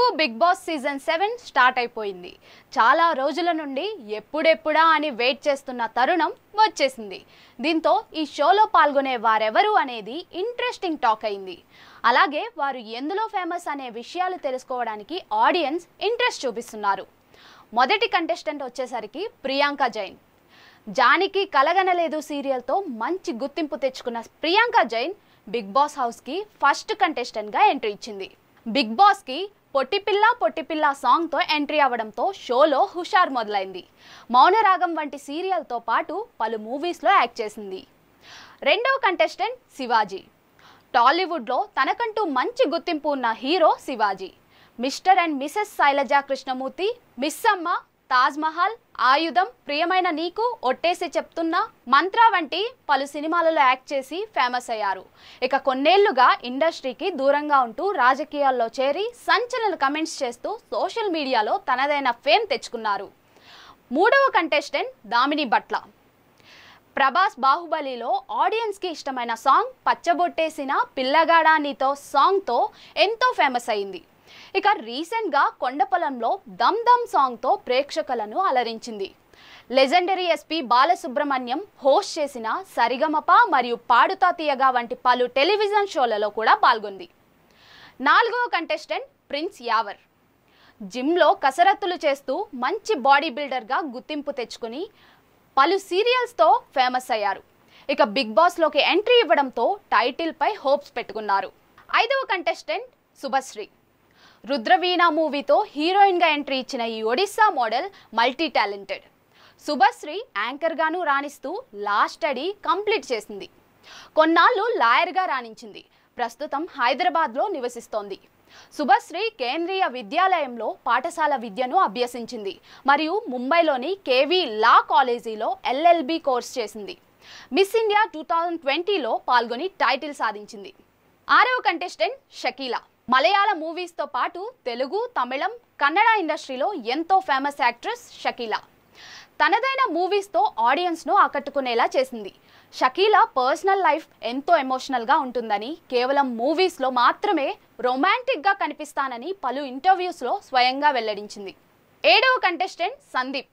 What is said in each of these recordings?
Telugu big boss season seven start అయిపోయింది చాలా రోజుల నుండి ఎప్పుడెప్పుడా అని వెయిట్ చేస్తున్న తరుణం వచ్చేసింది దీంతో ఈ షోలో పాల్గొనే వారెవరు అనేది ఇంట్రెస్టింగ్ టాక్ అయింది అలాగే వారు ఎందులో ఫేమస్ అనే విషయాలు తెలుసుకోవడానికి ఆడియన్స్ ఇంట్రెస్ట్ చూపిస్తున్నారు మొదటి కంటెస్టెంట్ వచ్చేసరికి ప్రియాంక జైన్ జానికి కలగనలేదు సీరియల్తో మంచి గుర్తింపు తెచ్చుకున్న ప్రియాంక జైన్ బిగ్ బాస్ హౌస్కి ఫస్ట్ కంటెస్టెంట్గా ఎంట్రీ ఇచ్చింది బిగ్ బాస్కి పొట్టిపిల్ల పొట్టిపిల్ల సాంగ్తో ఎంట్రీ అవడంతో షోలో హుషార్ మొదలైంది మౌనరాగం వంటి సీరియల్తో పాటు పలు మూవీస్లో యాక్ట్ చేసింది రెండవ కంటెస్టెంట్ శివాజీ టాలీవుడ్లో తనకంటూ మంచి గుర్తింపు ఉన్న hero Shivaji Mr and Mrs Sailaja Krishnamurthy Missamma Taj Mahal Ayudham Priyamaina నీకు ఒట్టేసి చెప్తున్నా మంత్ర వంటి పలు సినిమాలలో యాక్ట్ చేసి ఫేమస్ అయ్యారు ఇక కొన్నేళ్లుగా ఇండస్ట్రీకి దూరంగా ఉంటూ రాజకీయాల్లో చేరి సంచలన కమెంట్స్ చేస్తూ సోషల్ మీడియాలో తనదైన ఫేమ్ తెచ్చుకున్నారు మూడవ కంటెస్టెంట్ దామిని భట్ల ప్రభాస్ బాహుబలిలో ఆడియన్స్కి ఇష్టమైన సాంగ్ పచ్చబొట్టేసిన పిల్లగాడానితో నీతో సాంగ్తో ఎంతో ఫేమస్ అయింది ఇక రీసెంట్గా కొండపొలంలో దమ్ దమ్ సాంగ్తో ప్రేక్షకులను అలరించింది లెజెండరీ ఎస్పీ బాలసుబ్రహ్మణ్యం హోస్ట్ చేసిన సరిగమప మరియు పాడుతా తీయగా వంటి పలు టెలివిజన్ షోలలో కూడా పాల్గొంది నాలుగవ కంటెస్టెంట్ ప్రిన్స్ యావర్ జిమ్లో కసరత్తులు చేస్తూ మంచి బాడీ బిల్డర్గా గుర్తింపు తెచ్చుకుని పలు సీరియల్స్తో ఫేమస్ అయ్యారు ఇక బిగ్ బాస్లోకి ఎంట్రీ ఇవ్వడంతో టైటిల్పై హోప్స్ పెట్టుకున్నారు ఐదవ కంటెస్టెంట్ శుభశ్రీ రుద్రవీణ మూవీతో హీరోయిన్గా ఎంట్రీ ఇచ్చిన ఈ Odisha model multi talented Shubhashree యాంకర్గాను రాణిస్తూ లా స్టడీ కంప్లీట్ చేసింది కొన్నాళ్ళు లాయర్గా రాణించింది ప్రస్తుతం హైదరాబాద్లో నివసిస్తోంది సుభశ్రీ కేంద్రీయ విద్యాలయంలో పాఠశాల విద్యను అభ్యసించింది మరియు ముంబైలోని కేవీ లా కాలేజీలో ఎల్ఎల్బి కోర్స్ చేసింది మిస్ ఇండియా టూ థౌజండ్ ట్వంటీలో పాల్గొని టైటిల్ సాధించింది ఆరవ కంటెస్టెంట్ షకీలా మలయాళ మూవీస్తో పాటు తెలుగు తమిళం కన్నడ ఇండస్ట్రీలో ఎంతో ఫేమస్ యాక్ట్రెస్ షకీలా తనదైన మూవీస్తో ఆడియన్స్ను ఆకట్టుకునేలా చేసింది షకీలా పర్సనల్ లైఫ్ ఎంతో ఎమోషనల్గా ఉంటుందని కేవలం మూవీస్లో మాత్రమే రొమాంటిక్గా కనిపిస్తానని పలు ఇంటర్వ్యూస్లో స్వయంగా వెల్లడించింది ఏడవ కంటెస్టెంట్ సందీప్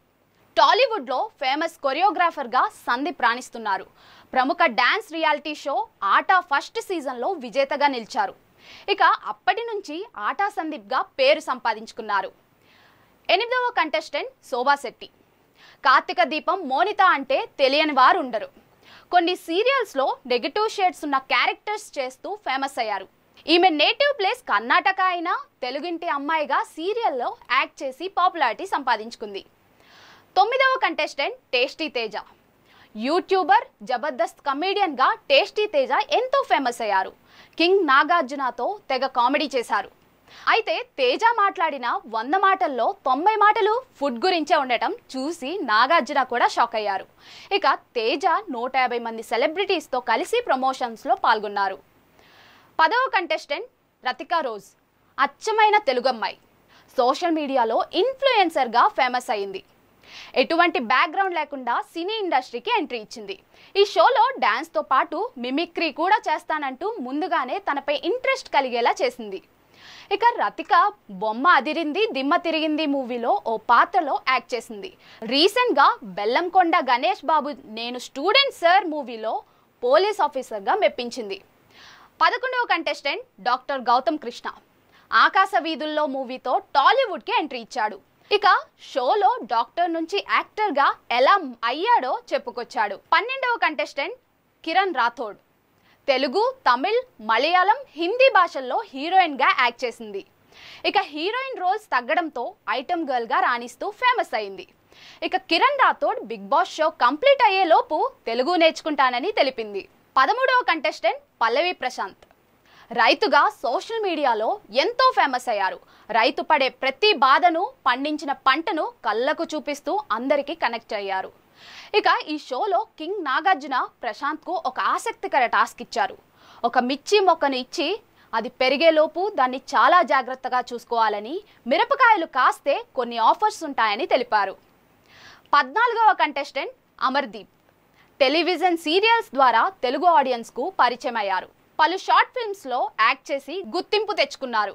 టాలీవుడ్లో ఫేమస్ కొరియోగ్రాఫర్గా సందీప్ రాణిస్తున్నారు ప్రముఖ dance reality show Aata first సీజన్లో విజేతగా నిలిచారు ఇక అప్పటి నుంచి ఆటా సందీప్గా పేరు సంపాదించుకున్నారు ఎనిమిదవ కంటెస్టెంట్ శోభాశెట్టి కార్తీక దీపం మోనిత అంటే తెలియని వారు ఉండరు కొన్ని సీరియల్స్లో నెగిటివ్ షేడ్స్ ఉన్న క్యారెక్టర్స్ చేస్తూ ఫేమస్ అయ్యారు ఈమె నేటివ్ ప్లేస్ కర్ణాటక అయినా తెలుగింటి అమ్మాయిగా సీరియల్లో యాక్ట్ చేసి పాపులారిటీ సంపాదించుకుంది తొమ్మిదవ contestant tasty Teja youtuber Jabardasth కమేడియన్గా టేస్టీ తేజ ఎంతో ఫేమస్ అయ్యారు కింగ్ నాగార్జునతో తెగ కామెడీ చేశారు అయితే తేజ మాట్లాడిన వంద మాటల్లో తొంభై మాటలు ఫుడ్ గురించే ఉండటం చూసి నాగార్జున కూడా షాక్ అయ్యారు ఇక తేజ నూట యాభై మంది సెలబ్రిటీస్తో కలిసి ప్రమోషన్స్లో పాల్గొన్నారు పదవ కంటెస్టెంట్ రతికా రోజ్ అచ్చమైన తెలుగమ్మాయి సోషల్ మీడియాలో ఇన్ఫ్లుయెన్సర్గా ఫేమస్ అయింది ఎటువంటి బ్యాక్గ్రౌండ్ లేకుండా సినీ ఇండస్ట్రీకి ఎంట్రీ ఇచ్చింది ఈ షోలో డ్యాన్స్తో పాటు మిమిక్రీ కూడా చేస్తానంటూ ముందుగానే తనపై ఇంట్రెస్ట్ కలిగేలా చేసింది ఇక రతిక బొమ్మ అదిరింది దిమ్మ తిరిగింది మూవీలో ఓ పాత్రలో యాక్ట్ చేసింది రీసెంట్గా బెల్లంకొండ గణేష్ బాబు నేను స్టూడెంట్ సార్ మూవీలో పోలీస్ ఆఫీసర్గా మెప్పించింది పదకొండవ కంటెస్టెంట్ డాక్టర్ గౌతమ్ కృష్ణ ఆకాశ వీధుల్లో మూవీతో టాలీవుడ్కి ఎంట్రీ ఇచ్చాడు ఇక షోలో డాక్టర్ నుంచి యాక్టర్గా ఎలా అయ్యాడో చెప్పుకొచ్చాడు పన్నెండవ కంటెస్టెంట్ కిరణ్ రాథోడ్ తెలుగు తమిళ్ మలయాళం హిందీ భాషల్లో హీరోయిన్గా యాక్ట్ చేసింది ఇక హీరోయిన్ రోల్స్ తగ్గడంతో ఐటమ్ గర్ల్గా రాణిస్తూ ఫేమస్ అయింది ఇక Kiran Rathod big boss show complete అయ్యేలోపు తెలుగు నేర్చుకుంటానని తెలిపింది పదమూడవ కంటెస్టెంట్ పల్లవి ప్రశాంత్ రైతుగా సోషల్ మీడియాలో ఎంతో ఫేమస్ అయ్యారు రైతు పడే ప్రతి బాధను పండించిన పంటను కళ్ళకు చూపిస్తూ అందరికీ కనెక్ట్ అయ్యారు ఇక ఈ షోలో కింగ్ నాగార్జున ప్రశాంత్కు ఒక ఆసక్తికర టాస్క్ ఇచ్చారు ఒక మిర్చి మొక్కను ఇచ్చి అది పెరిగేలోపు దాన్ని చాలా జాగ్రత్తగా చూసుకోవాలని మిరపకాయలు కాస్తే కొన్ని ఆఫర్స్ ఉంటాయని తెలిపారు పద్నాలుగవ కంటెస్టెంట్ అమర్దీప్ టెలివిజన్ సీరియల్స్ ద్వారా తెలుగు ఆడియన్స్కు పరిచయం అయ్యారు పలు షార్ట్ ఫిల్మ్స్లో యాక్ట్ చేసి గుర్తింపు తెచ్చుకున్నారు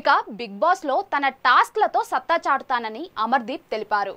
ఇక బిగ్ బాస్లో తన టాస్క్లతో సత్తా చాటుతానని అమర్దీప్ తెలిపారు